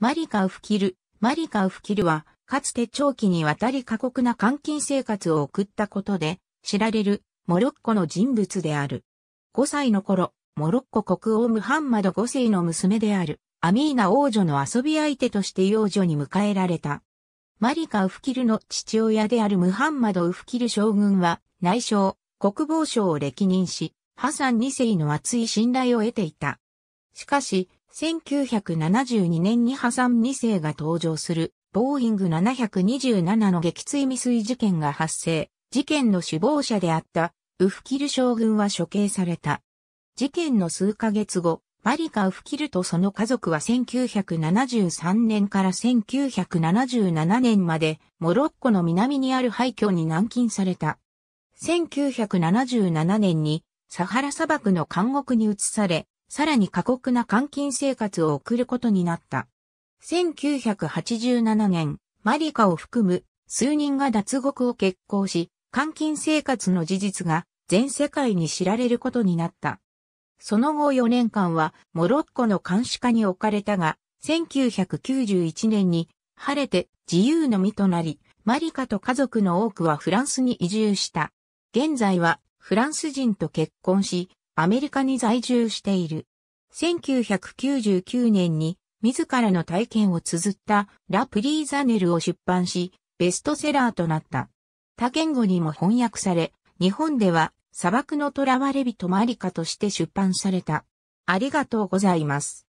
マリカ・ウフキル。マリカ・ウフキルは、かつて長期にわたり過酷な監禁生活を送ったことで、知られるモロッコの人物である。5歳の頃、モロッコ国王ムハンマド5世の娘である、アミーナ王女の遊び相手として幼女に迎えられた。マリカ・ウフキルの父親であるムハンマド・ウフキル将軍は、内相、国防省を歴任し、ハサン2世の厚い信頼を得ていた。しかし、1972年にハサン2世が登場する、ボーイング727の撃墜未遂事件が発生。事件の首謀者であった、ウフキル将軍は処刑された。事件の数ヶ月後、マリカ・ウフキルとその家族は1973年から1977年まで、モロッコの南にある廃墟に軟禁された。1977年に、サハラ砂漠の監獄に移され、さらに過酷な監禁生活を送ることになった。1987年、マリカを含む数人が脱獄を決行し、監禁生活の事実が全世界に知られることになった。その後4年間はモロッコの監視下に置かれたが、1991年に晴れて自由の身となり、マリカと家族の多くはフランスに移住した。現在はフランス人と結婚し、アメリカに在住している。1999年に自らの体験を綴ったラ・プリーザネルを出版し、ベストセラーとなった。他言語にも翻訳され、日本では砂漠の囚われ人マリカとして出版された。ありがとうございます。